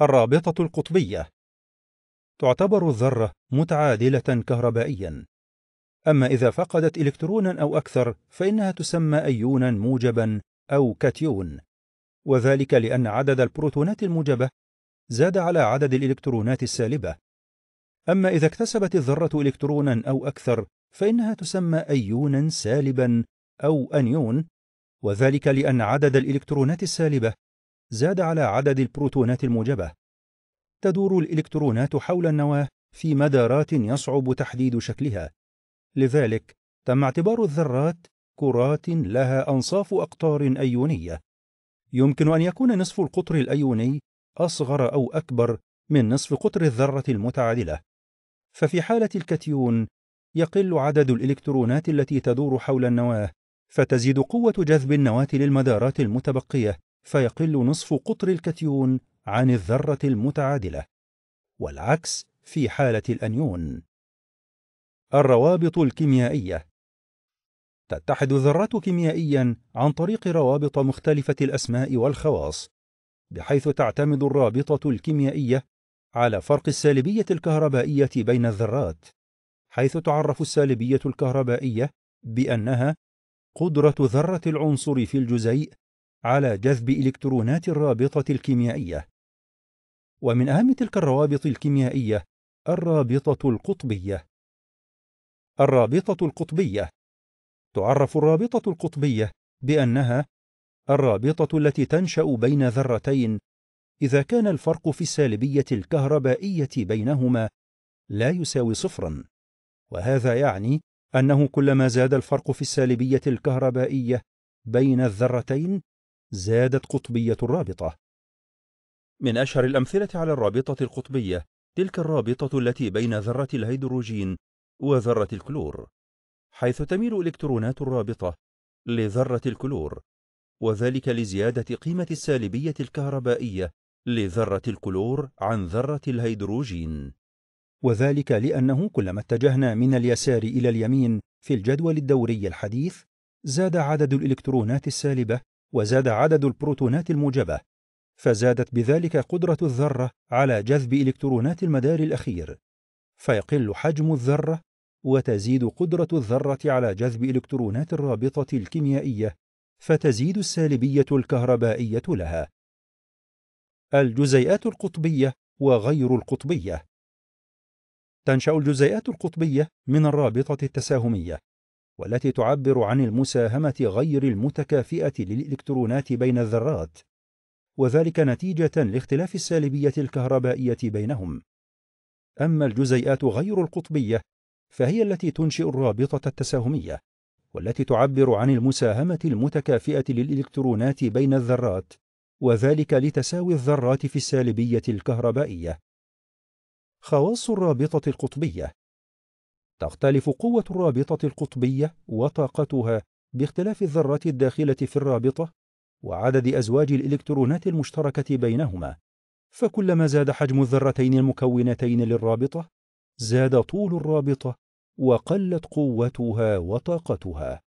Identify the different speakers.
Speaker 1: الرابطة القطبية تعتبر الذرة متعادلة كهربائيا أما إذا فقدت إلكترونا أو أكثر فإنها تسمى أيونا موجبا أو كاتيون وذلك لأن عدد البروتونات الموجبة زاد على عدد الإلكترونات السالبة أما إذا اكتسبت الذرة إلكترونا أو أكثر فإنها تسمى أيونا سالبا أو أنيون وذلك لأن عدد الإلكترونات السالبة زاد على عدد البروتونات الموجبة تدور الإلكترونات حول النواة في مدارات يصعب تحديد شكلها لذلك تم اعتبار الذرات كرات لها أنصاف أقطار أيونية يمكن أن يكون نصف القطر الأيوني أصغر أو أكبر من نصف قطر الذرة المتعادلة ففي حالة الكتيون يقل عدد الإلكترونات التي تدور حول النواة فتزيد قوة جذب النواة للمدارات المتبقية فيقل نصف قطر الكتيون عن الذرة المتعادلة والعكس في حالة الأنيون الروابط الكيميائية تتحد الذرات كيميائيا عن طريق روابط مختلفة الأسماء والخواص بحيث تعتمد الرابطة الكيميائية على فرق السالبية الكهربائية بين الذرات حيث تعرف السالبية الكهربائية بأنها قدرة ذرة العنصر في الجزيء على جذب إلكترونات الرابطة الكيميائية ومن أهم تلك الروابط الكيميائية الرابطة القطبية الرابطة القطبية تعرف الرابطة القطبية بأنها الرابطة التي تنشأ بين ذرتين إذا كان الفرق في السالبية الكهربائية بينهما لا يساوي صفرا وهذا يعني أنه كلما زاد الفرق في السالبية الكهربائية بين الذرتين زادت قطبية الرابطة من أشهر الأمثلة على الرابطة القطبية تلك الرابطة التي بين ذرة الهيدروجين وذرة الكلور حيث تميل إلكترونات الرابطة لذرة الكلور وذلك لزيادة قيمة السالبية الكهربائية لذرة الكلور عن ذرة الهيدروجين وذلك لأنه كلما اتجهنا من اليسار إلى اليمين في الجدول الدوري الحديث زاد عدد الإلكترونات السالبة وزاد عدد البروتونات الموجبة فزادت بذلك قدرة الذرة على جذب إلكترونات المدار الأخير فيقل حجم الذرة وتزيد قدرة الذرة على جذب إلكترونات الرابطة الكيميائية فتزيد السالبية الكهربائية لها الجزيئات القطبية وغير القطبية تنشأ الجزيئات القطبية من الرابطة التساهمية والتي تعبر عن المساهمة غير المتكافئة للإلكترونات بين الذرات وذلك نتيجة لاختلاف السالبية الكهربائية بينهم أما الجزيئات غير القطبية فهي التي تنشئ الرابطة التساهمية والتي تعبر عن المساهمة المتكافئة للإلكترونات بين الذرات وذلك لتساوي الذرات في السالبية الكهربائية خواص الرابطة القطبية تختلف قوة الرابطة القطبية وطاقتها باختلاف الذرات الداخلة في الرابطة وعدد أزواج الإلكترونات المشتركة بينهما فكلما زاد حجم الذرتين المكونتين للرابطة زاد طول الرابطة وقلت قوتها وطاقتها